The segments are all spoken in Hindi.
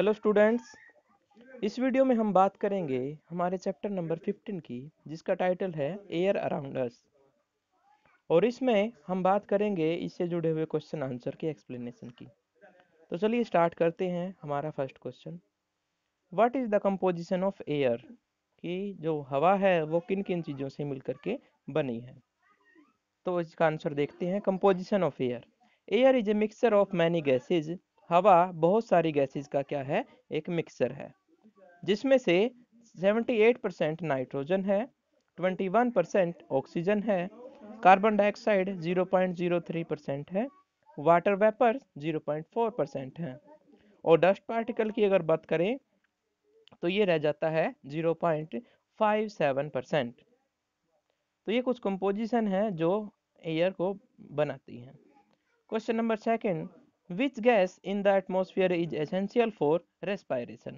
हेलो स्टूडेंट्स इस वीडियो में हम बात करेंगे हमारे चैप्टर नंबर 15 की जिसका टाइटल है एयर अस और इसमें हम बात करेंगे इससे जुड़े हुए क्वेश्चन आंसर की एक्सप्लेनेशन की तो चलिए स्टार्ट करते हैं हमारा first question what is the composition of air कि जो हवा है वो किन किन चीज़ों से मिल करके बनी है तो इसका आंसर देखते हैं composition of air air is a mixture of many gases हवा बहुत सारी गैसेस का क्या है एक मिक्सर है जिसमें से 78% नाइट्रोजन है 21% ऑक्सीजन है कार्बन डाइऑक्साइड 0.03% है वाटर वेपर 0.4% है और डस्ट पार्टिकल की अगर बात करें तो ये रह जाता है 0.57% तो ये कुछ कंपोजिशन है जो एयर को बनाती हैं question number second which gas in the atmosphere is essential for respiration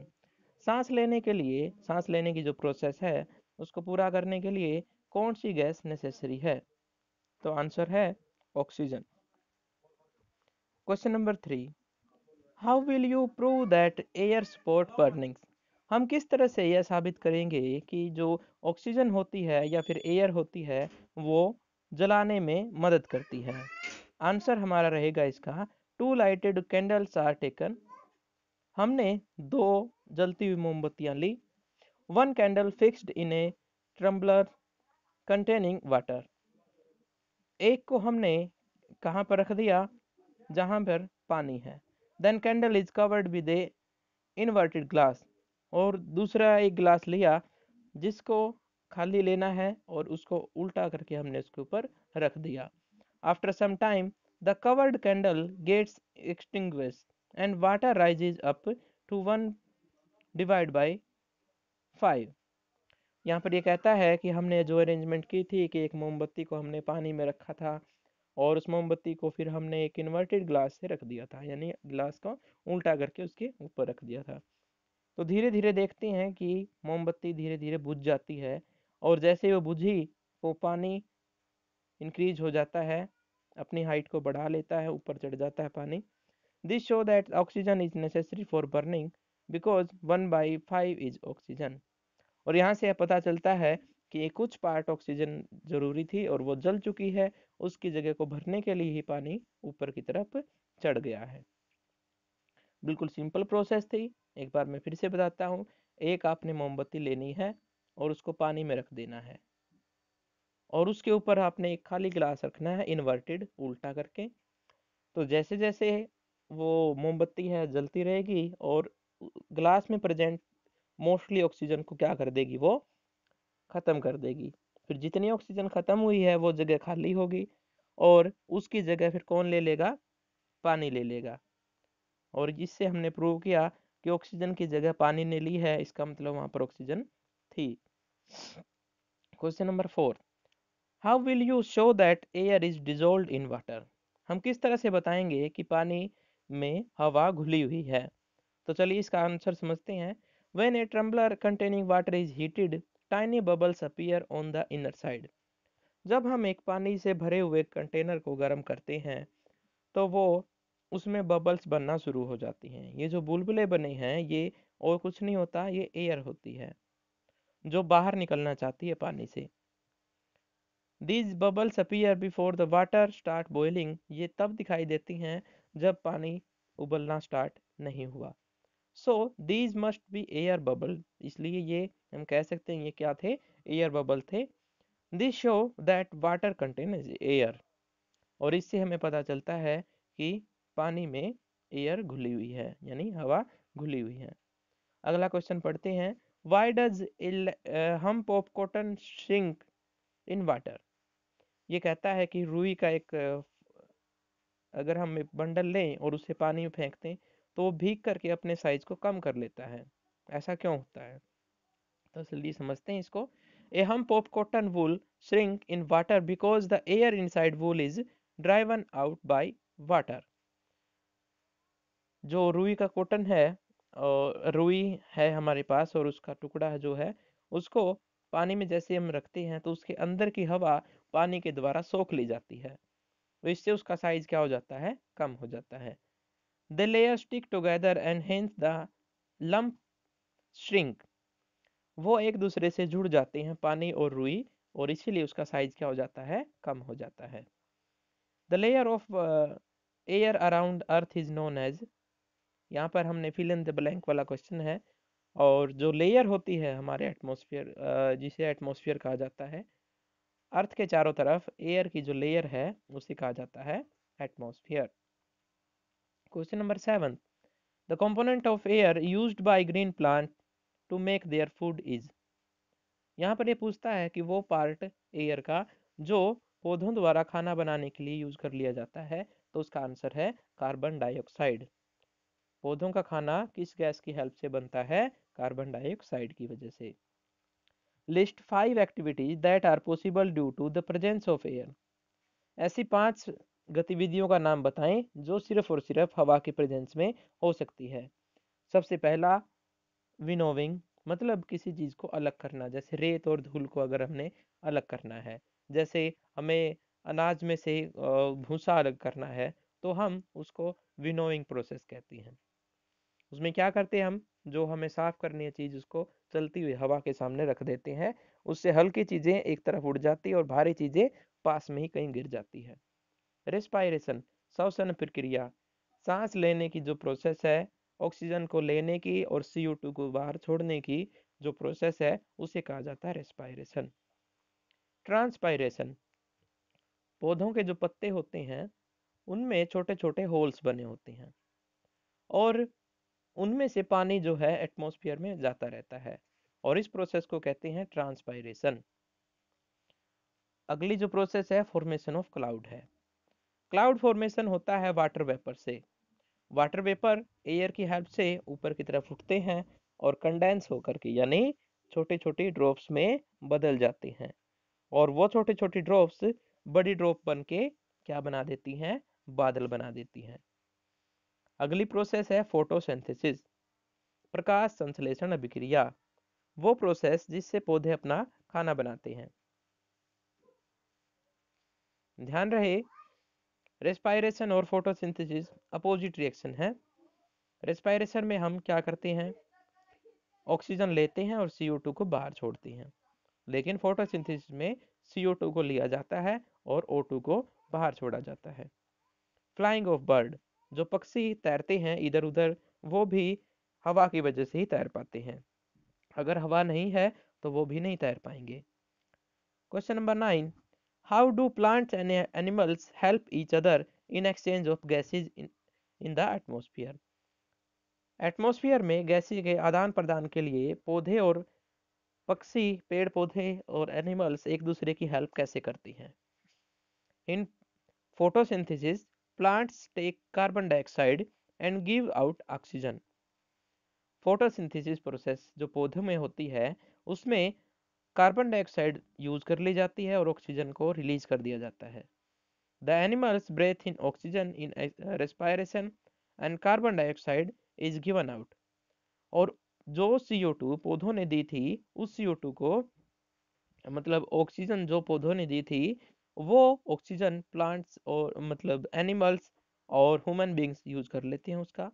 सांस लेने के लिए सांस लेने की जो प्रोसेस है उसको पूरा करने के लिए कौन सी गैस नेसेसरी है तो आंसर है oxygen question number three how will you prove that air support burning हम किस तरह से यह साबित करेंगे कि जो ऑक्सीजन होती है या फिर एयर होती है वो जलाने में मदद करती है आंसर हमारा रहेगा इसका two lighted candles are taken हमने दो जलती हुई मोमबत्तियां ली one candle fixed in a tumbler containing water एक को हमने कहाँ पर रख दिया जहाँ पर पानी है then candle is covered with a inverted glass और दूसरा एक ग्लास लिया जिसको खाली लेना है और उसको उल्टा करके हमने उसके ऊपर रख दिया after some time The covered candle gets extinguished and water rises up to 1 divide by five यहाँ पर ये यह कहता है कि हमने जो अरेंजमेंट की थी कि एक मोमबत्ती को हमने पानी में रखा था और उस मोमबत्ती को फिर हमने एक इन्वर्टेड ग्लास से रख दिया था यानी ग्लास को उल्टा करके उसके ऊपर रख दिया था तो धीरे धीरे देखते हैं कि मोमबत्ती धीरे धीरे बुझ जाती है और जैसे वो बुझी वो पानी इंक्रीज हो जाता है अपनी हाइट को बढ़ा लेता है ऊपर चढ़ जाता है पानी this show that oxygen is necessary for burning because one by five is oxygen और यहाँ से यह पता चलता है कि ये कुछ पार्ट ऑक्सीजन जरूरी थी और वो जल चुकी है उसकी जगह को भरने के लिए ही पानी ऊपर की तरफ चढ़ गया है बिल्कुल सिंपल प्रोसेस थी एक बार मैं फिर से बताता हूँ एक आपने मोमबत्ती लेनी है और उसको पानी में रख देना है और उसके ऊपर आपने एक खाली गिलास रखना है इन्वर्टेड उल्टा करके तो जैसे जैसे वो मोमबत्ती है जलती रहेगी और ग्लास में प्रेजेंट मोस्टली ऑक्सीजन को क्या कर देगी वो ख़त्म कर देगी फिर जितनी ऑक्सीजन ख़त्म हुई है वो जगह खाली होगी और उसकी जगह फिर कौन ले लेगा पानी ले लेगा और जिससे हमने प्रूव किया कि ऑक्सीजन की जगह पानी ने ली है इसका मतलब वहाँ पर ऑक्सीजन थी question number fourth how will you show that air is dissolved in water हम किस तरह से बताएंगे कि पानी में हवा घुली हुई है तो चलिए इसका आंसर समझते हैं when a tumbler containing water is heated tiny bubbles appear on the inner side जब हम एक पानी से भरे हुए कंटेनर को गर्म करते हैं तो वो उसमें बबल्स बनना शुरू हो जाती हैं ये जो बुलबुले बने हैं ये और कुछ नहीं होता ये एयर होती है जो बाहर निकलना चाहती है पानी से these bubbles appear before the water start boiling ये तब दिखाई देती हैं जब पानी उबलना स्टार्ट नहीं हुआ so these must be air bubble इसलिए ये हम कह सकते हैं ये क्या थे एयर बबल थे this show that water contain air और इससे हमें पता चलता है कि पानी में एयर घुली हुई है यानी हवा घुली हुई है अगला क्वेश्चन पढ़ते हैं वाई डज हम pop cotton shrink in water ये कहता है कि रूई का एक अगर हम बंडल लें और उसे पानी में फेंकते हैं तो वो भीग करके अपने साइज को कम कर लेता है ऐसा क्यों होता है तो जल्दी समझते हैं इसको ए हम pop cotton wool shrink in water because the air inside wool is driven out by water जो रुई का कॉटन है और रुई है हमारे पास और उसका टुकड़ा जो है उसको पानी में जैसे हम रखते हैं तो उसके अंदर की हवा पानी के द्वारा सोख ली जाती है तो इससे उसका साइज क्या हो जाता है कम हो जाता है the layer stick together and hence the lump shrink वो एक दूसरे से जुड़ जाते हैं पानी और रुई और इसीलिए उसका साइज क्या हो जाता है कम हो जाता है the layer of air around earth is known as यहाँ पर हमने फिल इन द ब्लैंक वाला क्वेश्चन है और जो लेयर होती है हमारे एटमोसफियर uh, जिसे एटमोसफियर कहा जाता है अर्थ के चारों तरफ एयर की जो लेयर है उसे कहा जाता है atmosphere question number seven the component of air use by green plant to make their food is यहाँ पर ये पूछता है कि वो पार्ट एयर का जो पौधों द्वारा खाना बनाने के लिए यूज कर लिया जाता है तो उसका आंसर है कार्बन डाइऑक्साइड पौधों का खाना किस गैस की हेल्प से बनता है कार्बन डाइऑक्साइड की वजह से list five activities that are possible due to the presence of air ऐसी पांच गतिविधियों का नाम बताएं जो सिर्फ और सिर्फ हवा के प्रेजेंस में हो सकती है सबसे पहला विनोविंग मतलब किसी चीज़ को अलग करना जैसे रेत और धूल को अगर हमने अलग करना है जैसे हमें अनाज में से भूसा अलग करना है तो हम उसको विनोइंग प्रोसेस कहते हैं उसमें क्या करते हैं हम जो हमें साफ करनी है चीज़ उसको चलती हुई हवा के सामने रख देते हैं उससे हल्की चीज़ें एक तरफ उड़ जाती है और भारी चीज़ें पास में ही कहीं गिर जाती है रेस्पायरेशन श्वसन प्रक्रिया सांस लेने की जो प्रोसेस है ऑक्सीजन को लेने की और सी को बाहर छोड़ने की जो प्रोसेस है उसे कहा जाता है रेस्पायरेशन ट्रांसपायरेशन पौधों के जो पत्ते होते हैं उनमें छोटे छोटे होल्स बने होते हैं और उनमें से पानी जो है एटमोसफियर में जाता रहता है और इस प्रोसेस को कहते हैं ट्रांसपायरेशन अगली जो प्रोसेस है फॉर्मेशन ऑफ क्लाउड है क्लाउड फॉर्मेशन होता है वाटर वेपर से वाटर वेपर एयर की हेल्प से ऊपर की तरफ उठते हैं और कंडेंस होकर के यानी छोटे छोटे ड्रॉप्स में बदल जाते हैं और वो छोटे छोटे ड्रॉप्स बड़ी ड्रॉप बन के क्या बना देती हैं बादल बना देती हैं अगली प्रोसेस है फोटोसेंथेसिस प्रकाश संश्लेषण अभिक्रिया वो प्रोसेस जिससे पौधे अपना खाना बनाते हैं ध्यान रहे रेस्पायरेशन और फोटोसिंथेसिस अपोजिट रिएक्शन है रेस्पायरेशन में हम क्या करते हैं ऑक्सीजन लेते हैं और CO2 को बाहर छोड़ते हैं लेकिन फोटोसिंथेसिस में CO2 को लिया जाता है और O2 को बाहर छोड़ा जाता है फ्लाइंग ऑफ बर्ड जो पक्षी तैरते हैं इधर उधर वो भी हवा की वजह से ही तैर पाते हैं अगर हवा नहीं है तो वो भी नहीं तैर पाएंगे question number nine how do plants and animals help each other in exchange of gases in the atmosphere atmosphere में गैसेज के आदान प्रदान के लिए पौधे और पक्षी पेड़ पौधे और एनिमल्स एक दूसरे की हेल्प कैसे करती हैं in photosynthesis plants take carbon dioxide and give out oxygen photosynthesis process जो पौधे में होती है उसमें कार्बन डाइऑक्साइड यूज कर ली जाती है और ऑक्सीजन को रिलीज कर दिया जाता है the animals breathe in oxygen in respiration and carbon dioxide is given out और जो सी टू पौधों ने दी थी उस सी टू को मतलब ऑक्सीजन जो पौधों ने दी थी वो ऑक्सीजन प्लांट्स और मतलब एनिमल्स और ह्यूमन बींग्स यूज कर लेते हैं उसका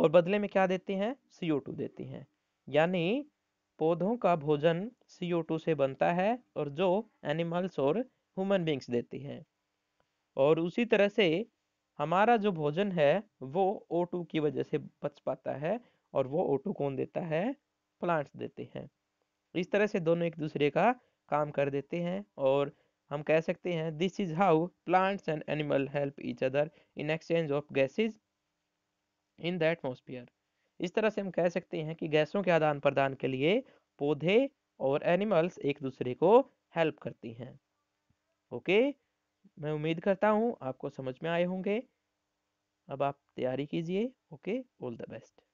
और बदले में क्या देते हैं सी देते हैं यानी पौधों का भोजन सी से बनता है और जो एनिमल्स और ह्यूमन बींग्स देते हैं और उसी तरह से हमारा जो भोजन है वो ओ टू की वजह से बच पाता है और वो टू कौन देता है प्लांट्स देते हैं इस तरह से दोनों एक दूसरे का काम कर देते हैं और हम कह सकते हैं this is how plants and animal help each other in exchange of gases in the atmosphere इस तरह से हम कह सकते हैं कि गैसों के आदान प्रदान के लिए पौधे और एनिमल्स एक दूसरे को हेल्प करती हैं ओके मैं उम्मीद करता हूँ आपको समझ में आए होंगे अब आप तैयारी कीजिए ओके ऑल द बेस्ट